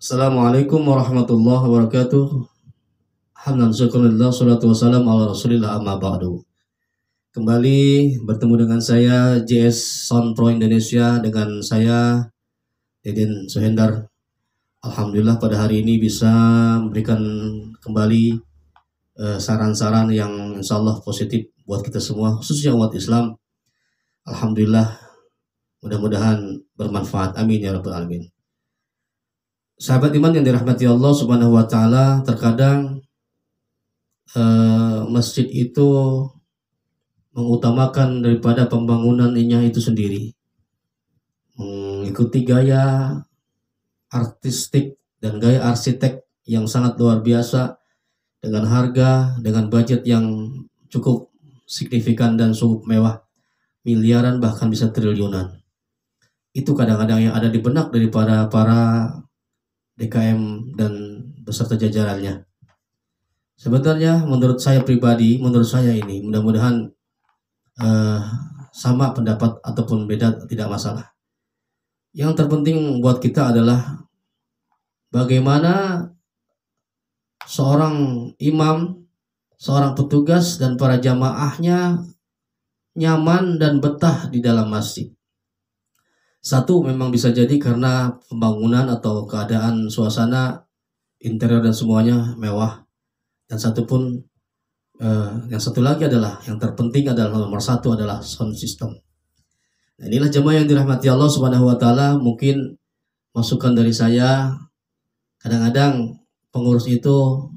Assalamualaikum warahmatullahi wabarakatuh. Alhamdulillah, syukurillah, salatu wassalam ala rasulillah amma ba'du. Kembali bertemu dengan saya JS Pro Indonesia dengan saya Deden Sohendar. Alhamdulillah pada hari ini bisa memberikan kembali eh, saran-saran uh, yang insya Allah positif buat kita semua khususnya umat Islam. Alhamdulillah mudah-mudahan bermanfaat. Amin ya rabbal alamin sahabat iman yang dirahmati Allah Subhanahu wa taala, terkadang uh, masjid itu mengutamakan daripada pembangunan inya itu sendiri. Mengikuti gaya artistik dan gaya arsitek yang sangat luar biasa dengan harga, dengan budget yang cukup signifikan dan cukup mewah. Miliaran bahkan bisa triliunan. Itu kadang-kadang yang ada di benak dari para DKM dan beserta jajarannya. Sebenarnya menurut saya pribadi, menurut saya ini mudah-mudahan uh, sama pendapat ataupun beda tidak masalah. Yang terpenting buat kita adalah bagaimana seorang imam, seorang petugas dan para jamaahnya nyaman dan betah di dalam masjid. Satu memang bisa jadi karena pembangunan atau keadaan suasana interior dan semuanya mewah. Dan satu pun eh, yang satu lagi adalah yang terpenting adalah nomor satu adalah sound system. Nah, inilah jemaah yang dirahmati Allah Subhanahu wa taala, mungkin masukan dari saya kadang-kadang pengurus itu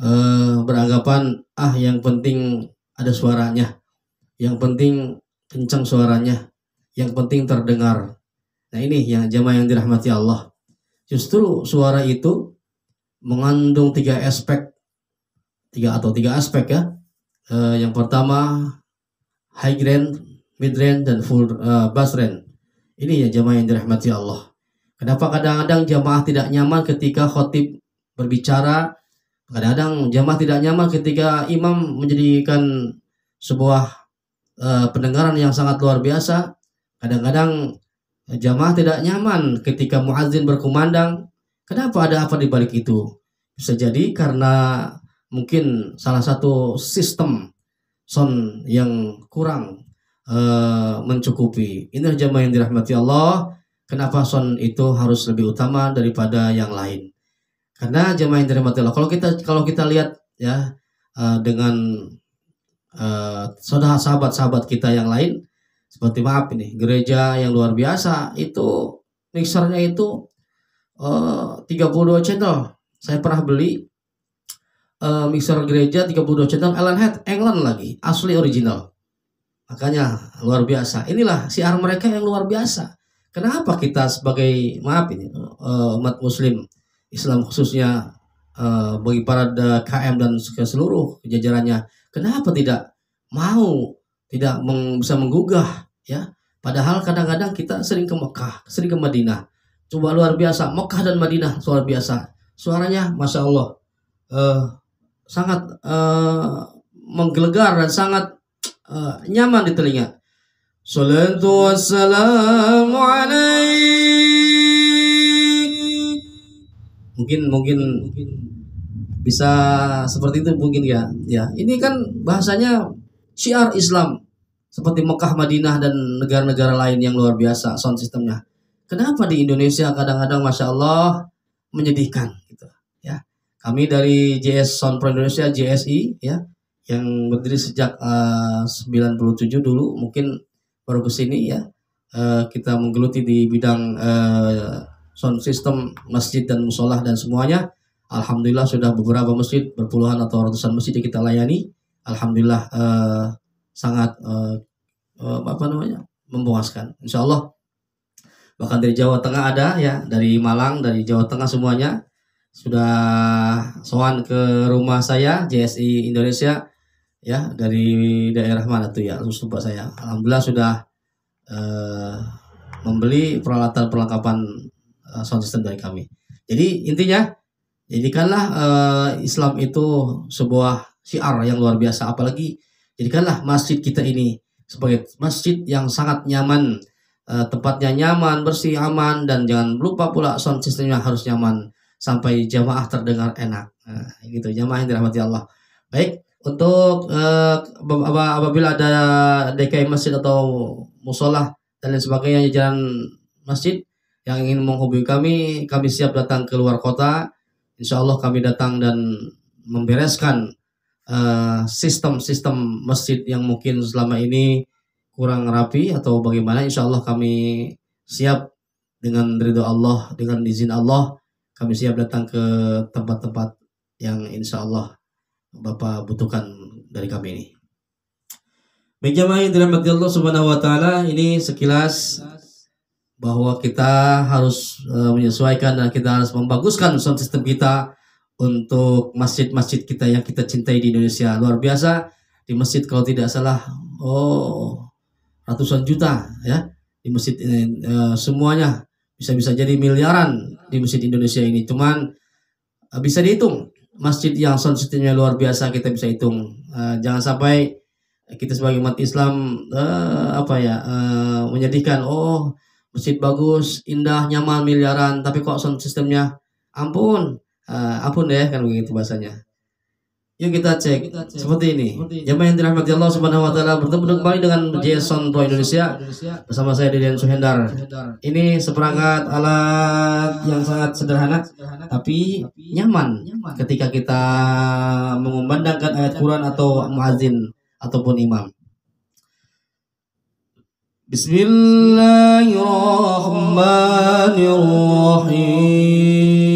eh, beranggapan ah yang penting ada suaranya, yang penting kencang suaranya, yang penting terdengar. Nah ini yang jemaah yang dirahmati Allah. Justru suara itu mengandung tiga aspek, tiga atau tiga aspek ya. E, yang pertama high range, mid range dan full uh, bass range. Ini ya jemaah yang dirahmati Allah. Kenapa kadang-kadang jamaah tidak nyaman ketika khotib berbicara? Kadang-kadang jamaah tidak nyaman ketika imam menjadikan sebuah uh, pendengaran yang sangat luar biasa Kadang-kadang eh, jamaah tidak nyaman ketika muazin berkumandang. Kenapa ada apa di balik itu? Bisa jadi karena mungkin salah satu sistem sound yang kurang uh, mencukupi. Ini jamaah yang dirahmati Allah. Kenapa sound itu harus lebih utama daripada yang lain? Karena jamaah yang dirahmati Allah. Kalau kita kalau kita lihat ya uh, dengan saudara sahabat-sahabat kita yang lain, seperti maaf ini gereja yang luar biasa itu mixernya itu eh, uh, 32 channel saya pernah beli uh, mixer gereja 32 channel Allen Head England lagi asli original makanya luar biasa inilah siar mereka yang luar biasa kenapa kita sebagai maaf ini uh, umat muslim Islam khususnya uh, bagi para KM dan seluruh jajarannya kenapa tidak mau tidak meng, bisa menggugah ya padahal kadang-kadang kita sering ke Mekah sering ke Madinah coba luar biasa Mekah dan Madinah luar biasa suaranya masya Allah uh, sangat uh, menggelegar dan sangat uh, nyaman di telinga Salatu wassalamu Mungkin mungkin mungkin bisa seperti itu mungkin ya. Ya, ini kan bahasanya syiar Islam seperti Mekah, Madinah dan negara-negara lain yang luar biasa sound sistemnya. Kenapa di Indonesia kadang-kadang masya Allah menyedihkan gitu ya. Kami dari JS Sound Pro Indonesia JSI ya yang berdiri sejak eh, uh, 97 dulu mungkin baru ke sini ya. Uh, kita menggeluti di bidang uh, sound system masjid dan musola dan semuanya. Alhamdulillah sudah beberapa masjid berpuluhan atau ratusan masjid yang kita layani alhamdulillah uh, sangat uh, apa namanya memuaskan insya Allah bahkan dari Jawa Tengah ada ya dari Malang dari Jawa Tengah semuanya sudah soan ke rumah saya JSI Indonesia ya dari daerah mana tuh ya lupa saya alhamdulillah sudah uh, membeli peralatan perlengkapan uh, sound system dari kami jadi intinya jadikanlah uh, Islam itu sebuah syiar yang luar biasa. Apalagi jadikanlah masjid kita ini sebagai masjid yang sangat nyaman, uh, tempatnya nyaman, bersih, aman, dan jangan lupa pula sound sistemnya harus nyaman sampai jamaah terdengar enak. Nah, gitu jamaah yang dirahmati Allah. Baik, untuk uh, apabila ada DKI masjid atau musola dan lain sebagainya di jalan masjid yang ingin menghubungi kami, kami siap datang ke luar kota. Insya Allah kami datang dan membereskan Eh, sistem-sistem uh, masjid yang mungkin selama ini kurang rapi atau bagaimana insya Allah kami siap dengan ridho Allah dengan izin Allah kami siap datang ke tempat-tempat yang insya Allah Bapak butuhkan dari kami ini baik jamaah yang dirahmati Allah subhanahu wa ta'ala ini sekilas bahwa kita harus eh, menyesuaikan dan kita harus membaguskan sistem kita untuk masjid-masjid kita yang kita cintai di Indonesia luar biasa di masjid kalau tidak salah oh ratusan juta ya di masjid ini eh, e, semuanya bisa-bisa jadi miliaran di masjid Indonesia ini cuman e, bisa dihitung masjid yang sound systemnya luar biasa kita bisa hitung e, jangan sampai kita sebagai umat Islam e, apa ya e, menyedihkan oh masjid bagus indah nyaman miliaran tapi kok sound sistemnya ampun uh, ampun ya kan begitu bahasanya. Yuk kita cek, kita cek. seperti ini. Jemaah yang dirahmati Allah Subhanahu wa taala bertemu kembali dengan Jason Pro Indonesia bersama saya Deden Suhendar. Ini seperangkat alat yang sangat sederhana tapi nyaman ketika kita mengumandangkan ayat Quran atau muazin ataupun imam. Bismillahirrahmanirrahim.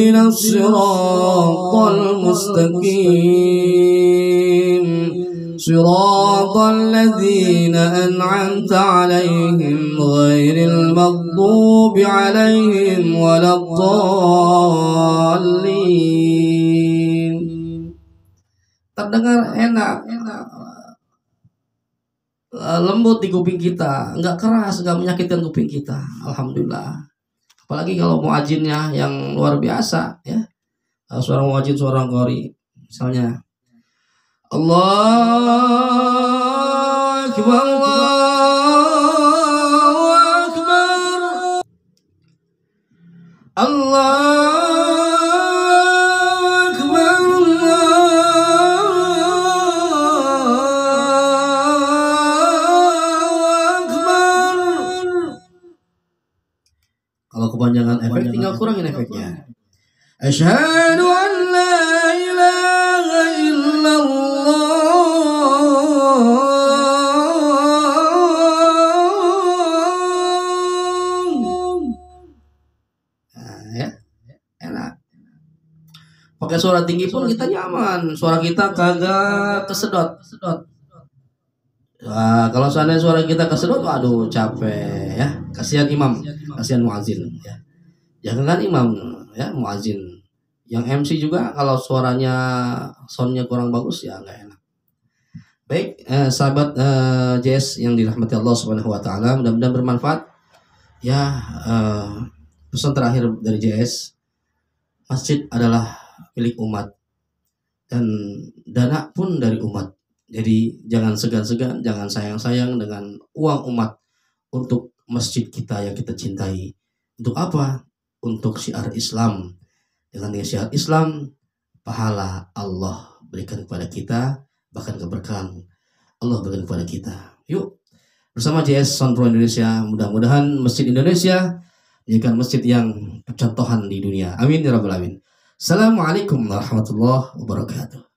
اهدنا الصراط المستقيم صراط الذين أنعمت عليهم غير المغضوب عليهم ولا الضالين terdengar enak, enak lembut di kuping kita nggak keras nggak menyakitkan kuping kita alhamdulillah apalagi kalau muajinnya yang luar biasa ya eh, seorang muajin seorang gori misalnya Allah Allah kepanjangan efek tinggal kurangin efeknya. Asyhadu an la ilaha illallah ya enak. pakai suara tinggi pun kita nyaman suara kita kagak kesedot kesedot nah, kalau seandainya suara kita kesedot waduh capek ya kasihan imam, kasihan muazin ya. Jangan ya, kan imam ya muazin. Yang MC juga kalau suaranya soundnya kurang bagus ya enggak enak. Baik, eh, sahabat eh, JS yang dirahmati Allah Subhanahu wa taala, mudah-mudahan bermanfaat. Ya, eh, pesan terakhir dari JS, masjid adalah milik umat dan dana pun dari umat. Jadi jangan segan-segan, jangan sayang-sayang dengan uang umat untuk masjid kita yang kita cintai. Untuk apa? Untuk syiar Islam. Dengan syiar Islam, pahala Allah berikan kepada kita, bahkan keberkahan Allah berikan kepada kita. Yuk, bersama JS Sound Pro Indonesia, mudah-mudahan Masjid Indonesia menjadikan masjid yang percontohan di dunia. Amin ya rabbal alamin. Assalamualaikum warahmatullahi wabarakatuh.